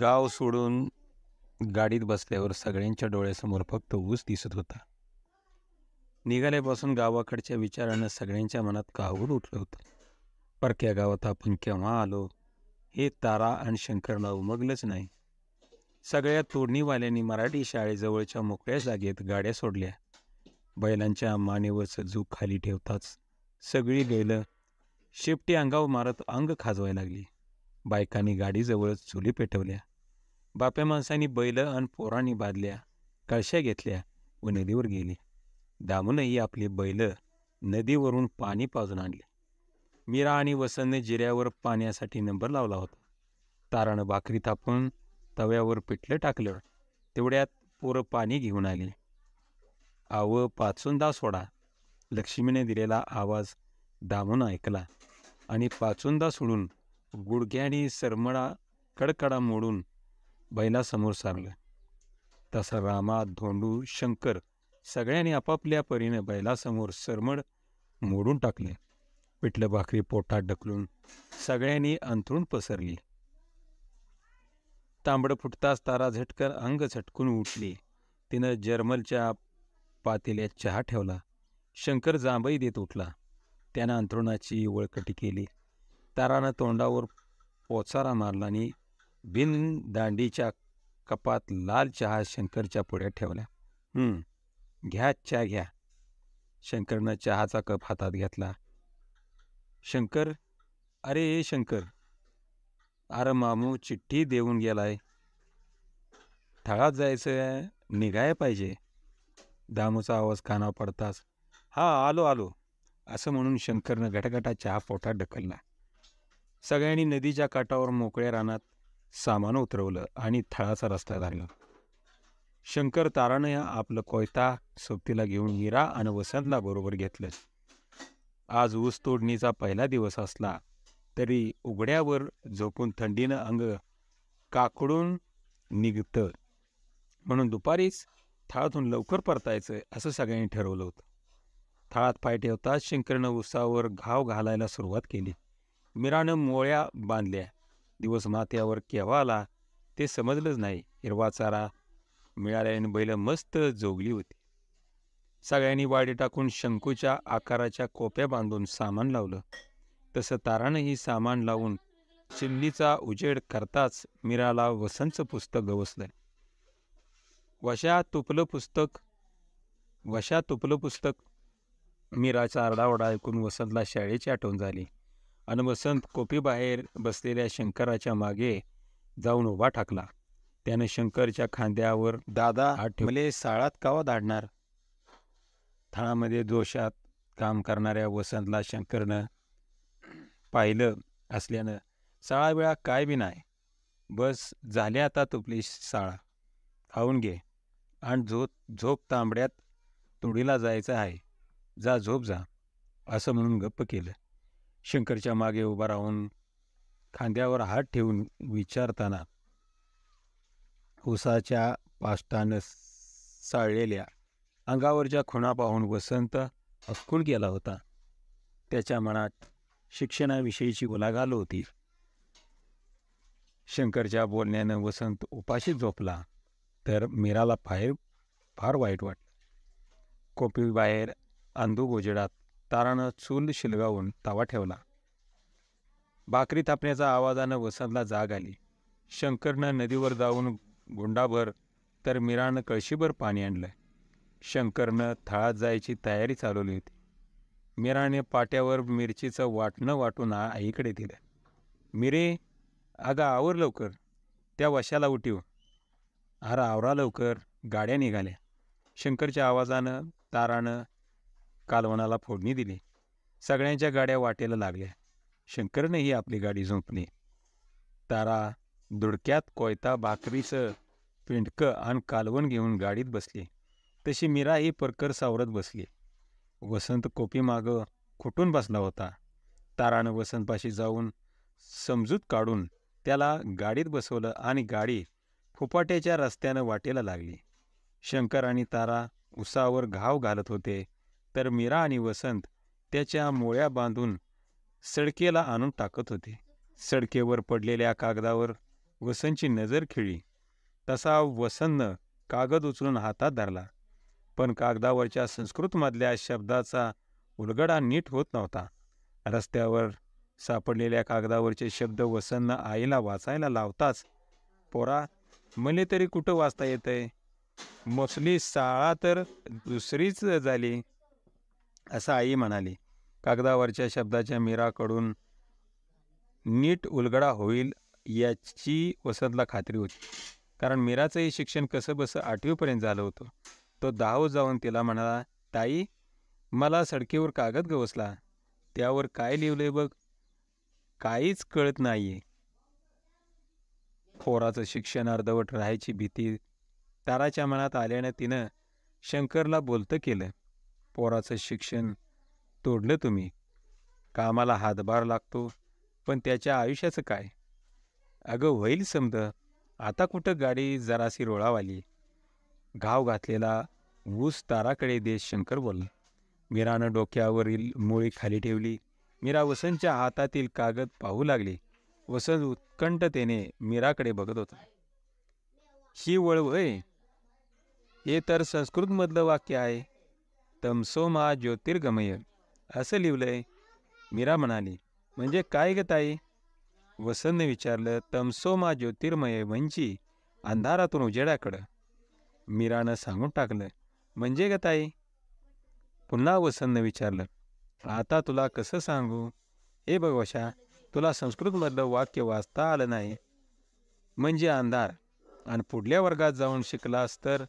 गाव सोडून गाडीत बसल्यावर सगळ्यांच्या डोळ्यासमोर फक्त ऊस दिसत होता निघाल्यापासून गावाकडच्या विचारानं सगळ्यांच्या मनात काहूर उठलं होतं परक्या गावात आपण केव्हा आलो हे तारा आणि शंकरला उमगलंच नाही सगळ्या तोडणीवाल्यांनी मराठी शाळेजवळच्या मोकळ्या जागेत गाड्या सोडल्या बैलांच्या मानेवर जूक खाली ठेवताच सगळी बैलं शेपटी अंगावर मारत अंग खाजवायला लागली बायकांनी गाडीजवळच चुली पेटवल्या बाप्या माणसांनी बैलं आणि पोरांनी बांधल्या कळश्या घेतल्या व नदीवर गेली दामूनही आपली बैलं नदीवरून पाणी पाजून आणले मीरा आणि वसंतने जिऱ्यावर पाण्यासाठी नंबर लावला होता तारानं भाकरी तापून तव्यावर पिठलं टाकलं तेवढ्यात पोरं पाणी घेऊन आले आव पाचूंदा सोडा लक्ष्मीने दिलेला आवाज दामून ऐकला आणि पाचूंदा सोडून गुडघ्यानी सरमळा कडकडा मोडून बैलासमोर सारलं तसा रामा धोंडू शंकर सगळ्यांनी आपापल्या परीने बैलासमोर सरमड मोडून टाकले पिठलं भाकरी पोटात ढकलून सगळ्यांनी अंथरून पसरली तांबडं फुटताच तारा झटकर अंग झटकून उठली तिनं जर्मलच्या पातेल्यात चहा ठेवला शंकर जांभई देत उठला त्यानं अंथरुणाची वळकटी केली तारानं तोंडावर पोचारा मारला आणि बिन दांडीच्या कपात लाल चहा शंकरच्या पुढ्यात ठेवल्या घ्या चहा घ्या शंकरनं चहाचा कप हातात घेतला शंकर अरे ए शंकर अरे मामू चिठ्ठी देऊन गेलाय थळात जायचं निघाय पाहिजे दामूचा आवाज खाना पडताच हा आलो आलो असं म्हणून शंकरनं घटघटा चहा पोटात ढकलला सगळ्यांनी नदीच्या काठावर मोकळ्या रानात सामान उतरवलं आणि थळाचा रस्ता धरला शंकर तारानं आपलं कोयता सोबतीला घेऊन हिरा आणि वसंतला बरोबर घेतलं आज ऊस तोडणीचा पहिला दिवस असला तरी उघड्यावर झोपून थंडीनं अंग काकडून निघतं म्हणून दुपारीच थाळातून लवकर परतायचं असं सगळ्यांनी ठरवलं होतं थाळात पाय ठेवताच शंकरनं उसावर घाव घालायला सुरुवात केली मिरानं मोळ्या बांधल्या दिवस माथ्यावर केव्हा आला ते समजलंच नाही हिरवा चारा मिळाल्याने बैल मस्त जोगली होती सगळ्यांनी वाडी टाकून शंकूच्या आकाराच्या कोप्या बांधून सामान लावलं तसं तारानंही सामान लावून चिल्लीचा उजेड करताच मीराला वसंतचं पुस्तक गवसलं वशा तुपलं पुस्तक वशा तुपलं पुस्तक मीराचा आरडाओरडा ऐकून वसंतला शाळेची आठवण झाली आणि वसंत कोपी कोपीबाहेर बसलेल्या शंकराच्या मागे जाऊन उभा ठाकला त्याने शंकरच्या खांद्यावर दादा मले साळात कावा धाडणार थाळामध्ये दोषात काम करणाऱ्या वसंतला शंकरनं पाहिलं असल्यानं साळा वेळा काय बी नाही बस झाली आता तुपली साळा खाऊन घे आणि झोप झोप तांबड्यात तोडीला जायचं आहे जा झोप जा असं म्हणून गप्प केलं शंकरच्या मागे उभा राहून खांद्यावर हात ठेवून विचारताना उसाच्या पाष्टानं चाळलेल्या अंगावरच्या खुणा पाहून वसंत अक्कुल गेला होता त्याच्या मनात शिक्षणाविषयीची उलाघाल होती शंकरच्या बोलण्यानं वसंत उपाशी झोपला तर मीराला फार फार वाईट कोपी बाहेर अंधू गोजडात तारानं चूल शिलगावून तावा ठेवला भाकरी तापण्याचा आवाजानं वसंतला जाग आली शंकरनं नदीवर जाऊन गुंडाभर तर मीरानं कळशीभर पाणी आणलं शंकरनं थळात जायची तयारी चालवली होती मीराने पाट्यावर मिरचीचं वाटणं वाटून आईकडे दिलं मिरे अगं आवर लवकर त्या वशाला उठीव आरा आवरा लवकर गाड्या निघाल्या शंकरच्या आवाजानं तारानं कालवनाला फोडणी दिली सगळ्यांच्या गाड्या वाटेला लागल्या शंकरनेही आपली गाडी झोपली तारा दुडक्यात कोयता बाकरीचं पिंडकं आणि कालवण घेऊन गाडीत बसली तशी मीराही परकर सावरत बसली वसंत कोपीमागं खुटून बसला होता तारानं वसंतपाशी जाऊन समजूत काढून त्याला गाडीत बसवलं आणि गाडी फुपाट्याच्या रस्त्यानं वाटेला लागली शंकर आणि तारा उसावर घाव घालत होते तर मीरा आणि वसंत त्याच्या मोळ्या बांधून सडकेला आणून टाकत होते सडकेवर पडलेल्या कागदावर वसंतची नजर खिळी तसा वसंतनं कागद उचलून हातात धरला पण कागदावरच्या संस्कृतमधल्या शब्दाचा उलगडा नीट होत नव्हता रस्त्यावर सापडलेल्या कागदावरचे शब्द वसंतनं आईला वाचायला लावताच पोरा मले तरी कुठं वाचता येतंय मोसली साळा तर दुसरीच झाली असं आई म्हणाली कागदावरच्या शब्दाच्या मीराकडून नीट उलगडा होईल याची वसतला खात्री होती कारण मीराचंही शिक्षण कसं बसं आठवीपर्यंत झालं होतं तो दहाव जाऊन तिला म्हणाला ताई मला सडकीवर कागद गवसला त्यावर काय लिहिलंय बघ काहीच कळत नाही फोराचं शिक्षण अर्धवट राहायची भीती ताराच्या मनात आल्यानं तिनं शंकरला बोलतं केलं पोराचं शिक्षण तोडलं तुम्ही कामाला हातभार लागतो पण त्याच्या आयुष्याचं काय अगं होईल समज आता कुठं गाडी जरासी रोळावाली घाव घातलेला ऊस ताराकडे देश शंकर बोल मीरानं डोक्यावरील मुळी खाली ठेवली मीरा वसंतच्या हातातील कागद पाहू लागली वसंत उत्कंठतेने मीराकडे बघत होता ही वळव हे तर संस्कृतमधलं वाक्य आहे तमसोमा ज्योतिर्गमय असं लिहिलं मीरा म्हणाली म्हणजे काय ग ताई वसंतने विचारलं तमसोमा ज्योतिर्मय म्हणजे अंधारातून उजेडाकडं मीरानं सांगून टाकलं म्हणजे ग ताई पुन्हा वसंतनं विचारलं आता तुला कसं सांगू हे बघ वशा तुला संस्कृतमधलं वाक्य वाचता आलं नाही म्हणजे अंधार आणि पुढल्या वर्गात जाऊन शिकलास तर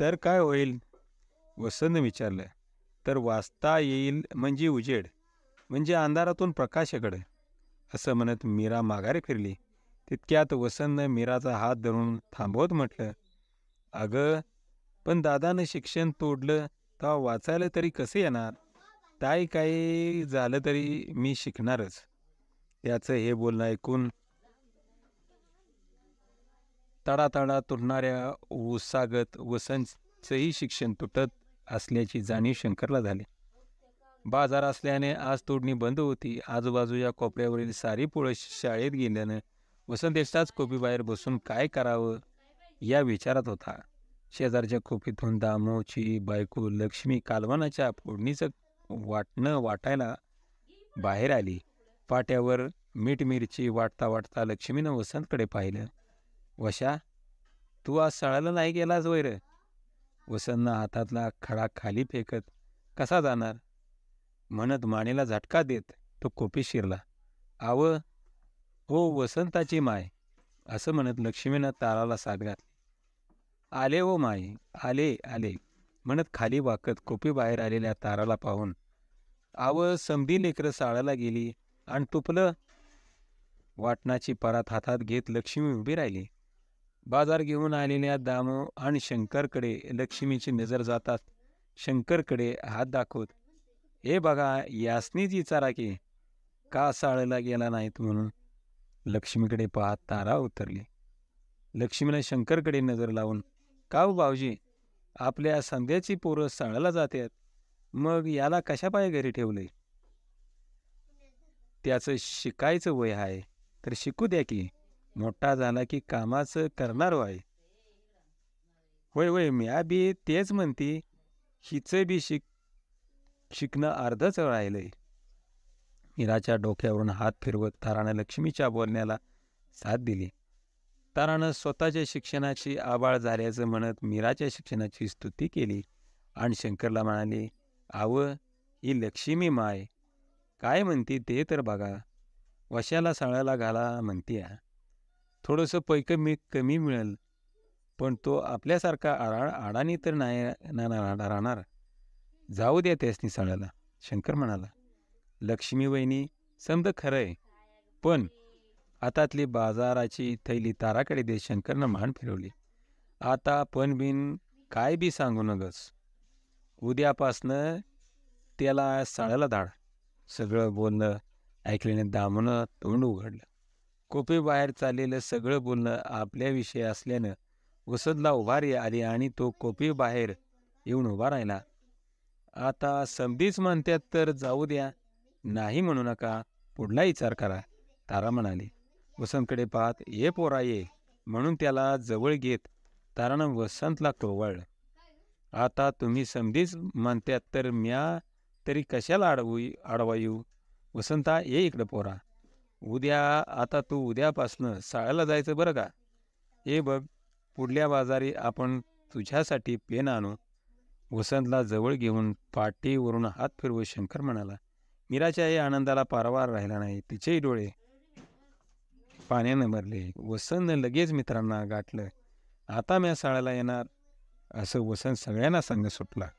तर काय होईल वसंत विचारलं तर वाचता येईल म्हणजे उजेड म्हणजे अंधारातून प्रकाशाकडे असं म्हणत मीरा माघारी फिरली तितक्यात वसंत मीराचा हात धरून थांबवत म्हटलं अगं पण दादानं शिक्षण तोडलं तेव्हा वाचायला तरी कसे येणार ताई काही झालं तरी मी शिकणारच त्याचं हे बोलणं ऐकून तडातडा तुटणाऱ्या ऊसागत वसंतचंही शिक्षण तुटत असल्याची जाणीव शंकरला झाली बाजार असल्याने आज तोडणी बंद होती आजूबाजूच्या कोपऱ्यावरील सारी पुळं शाळेत गेल्यानं वसंत एकटाच कोपीबाहेर बसून काय करावं या विचारात होता शेजारच्या खोपीतून दामोची बायको लक्ष्मी कालवानाच्या फोडणीचं वाटणं वाटायला बाहेर आली पाट्यावर मीठ मिरची वाटता वाटता लक्ष्मीनं वसंतकडे पाहिलं वशा तू आज सळायला नाही गेलाच वैर वसंत हातातला खडा खाली फेकत कसा जाणार म्हणत मानेला झटका देत तो कोपी शिरला आव हो वसंताची माय असं म्हणत लक्ष्मीनं ताराला साथ घातली आले ओ हो माय आले आले म्हणत खाली वाकत कोपी बाहेर आलेल्या ताराला पाहून आव समधी लेकरं साळाला गेली आणि तुपलं वाटणाची परात हातात घेत लक्ष्मी उभी राहिली बाजार घेऊन आलेल्या दामो आणि शंकरकडे लक्ष्मीची नजर जातात शंकरकडे हात दाखवत हे बघा यासनीच विचारा की का साळला गेला नाहीत म्हणून लक्ष्मीकडे पाहत तारा उतरली लक्ष्मीने शंकरकडे नजर लावून का हो भाऊजी आपल्या संध्याची पोरं साळला जातात मग याला पाय घरी ठेवले त्याचं शिकायचं वय आहे तर शिकू द्या की मोठा झाला की कामाचं करणार व्हाय होय होय मी बी तेच म्हणती हिचं बी शिक शिकणं अर्धच राहिलंय मीराच्या डोक्यावरून हात फिरवत तारानं लक्ष्मीच्या बोलण्याला साथ दिली तारानं स्वतःच्या शिक्षणाची आबाळ झाल्याचं म्हणत मीराच्या शिक्षणाची स्तुती केली आणि शंकरला म्हणाली आव ही लक्ष्मी माय काय म्हणती ते तर बघा वशाला सळाला घाला म्हणती थोडंसं पैकं मी कमी मिळेल पण तो आपल्यासारखा आरा आडाणी तर नाही राहणार जाऊ द्या त्यास निसाळ्याला शंकर म्हणाला लक्ष्मी वहिनी समज खरं आहे पण आतातली बाजाराची थैली ताराकडे देत शंकरनं मान फिरवली आता पण बिन काय बी सांगू नगस उद्यापासनं त्याला साळ्याला धाड सगळं बोलणं ऐकल्याने दामणं तोंड उघडलं कोपेबाहेर चाललेलं सगळं बोलणं आपल्याविषयी असल्यानं वसंतला उभारी आली आणि तो बाहेर येऊन उभा राहिला आता समधीच म्हणत्यात तर जाऊ द्या नाही म्हणू नका पुढला विचार करा तारा म्हणाले वसंतकडे पाहत ये पोरा ये म्हणून त्याला जवळ घेत तारानं वसंतला टोवळलं आता तुम्ही समधीच म्हणत्यात तर म्या तरी कशाला अडवू अडवायू वसंता ये इकडं पोरा उद्या आता तू उद्यापासनं शाळेला जायचं बरं का हे बघ पुढल्या बाजारी आपण तुझ्यासाठी पेन आणू वसंतला जवळ घेऊन पाठीवरून हात फिरवू शंकर म्हणाला मीराच्या या आनंदाला पारवार राहिला नाही तिचेही डोळे पाण्यानं भरले वसंत लगेच मित्रांना गाठलं आता मी शाळेला येणार असं वसंत सगळ्यांना सांग सुटला